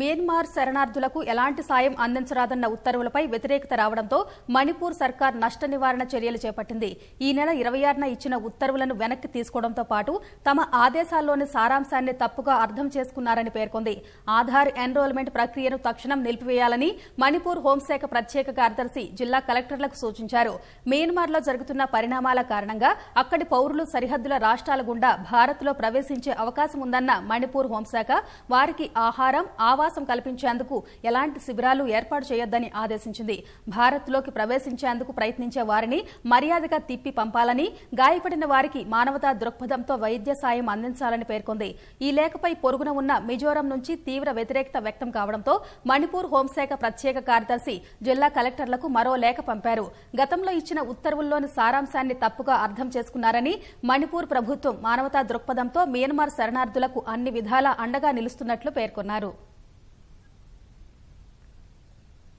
Myanmar శరణార్థులకు ఎలాంటి సాయం అందించరాదన్న ఉత్తర్వులపై వ్యతిరేకత రావడంతో మణిపూర్ సర్కార్ నష్ట నివారణ చర్యలు చేపట్టింది ఈ నెల ఇరవై ఆరున ఇచ్చిన ఉత్తర్వులను వెనక్కి తీసుకోవడంతో పాటు తమ ఆదేశాల్లోని సారాంశాన్ని తప్పుగా అర్థం చేసుకున్నారని పేర్కొంది ఆధార్ ఎన్రోల్మెంట్ ప్రక్రియను తక్షణం నిలిపివేయాలని మణిపూర్ హోంశాఖ ప్రత్యేక కార్యదర్శి జిల్లా కలెక్టర్లకు సూచించారు మయన్మార్లో జరుగుతున్న పరిణామాల కారణంగా అక్కడి పౌరులు సరిహద్దుల రాష్ట్రాల గుండా భారత్లో ప్రవేశించే అవకాశం ఉందన్న మణిపూర్ హోంశాఖ వారికి ఆహారం ఆవాస ఆవాసం కల్పించేందుకు ఎలాంటి శిబిరాలు ఏర్పాటు చేయొద్దని ఆదేశించింది భారత్లోకి ప్రవేశించేందుకు ప్రయత్నించే వారిని మర్యాదగా తిప్పి పంపాలని గాయపడిన వారికి మానవతా దృక్పథంతో వైద్య సాయం అందించాలని పేర్కొంది ఈ లేఖపై పొరుగున ఉన్న మిజోరం నుంచి తీవ్ర వ్యతిరేకత వ్యక్తం కావడంతో మణిపూర్ హోంశాఖ ప్రత్యేక కార్యదర్శి జిల్లా కలెక్టర్లకు మరో లేఖ పంపారు గతంలో ఇచ్చిన ఉత్తర్వుల్లోని సారాంశాన్ని తప్పుగా అర్థం చేసుకున్నారని మణిపూర్ ప్రభుత్వం మానవతా దృక్పథంతో మియన్మార్ శరణార్థులకు అన్ని విధాలా అండగా నిలుస్తున్నట్లు పేర్కొన్నారు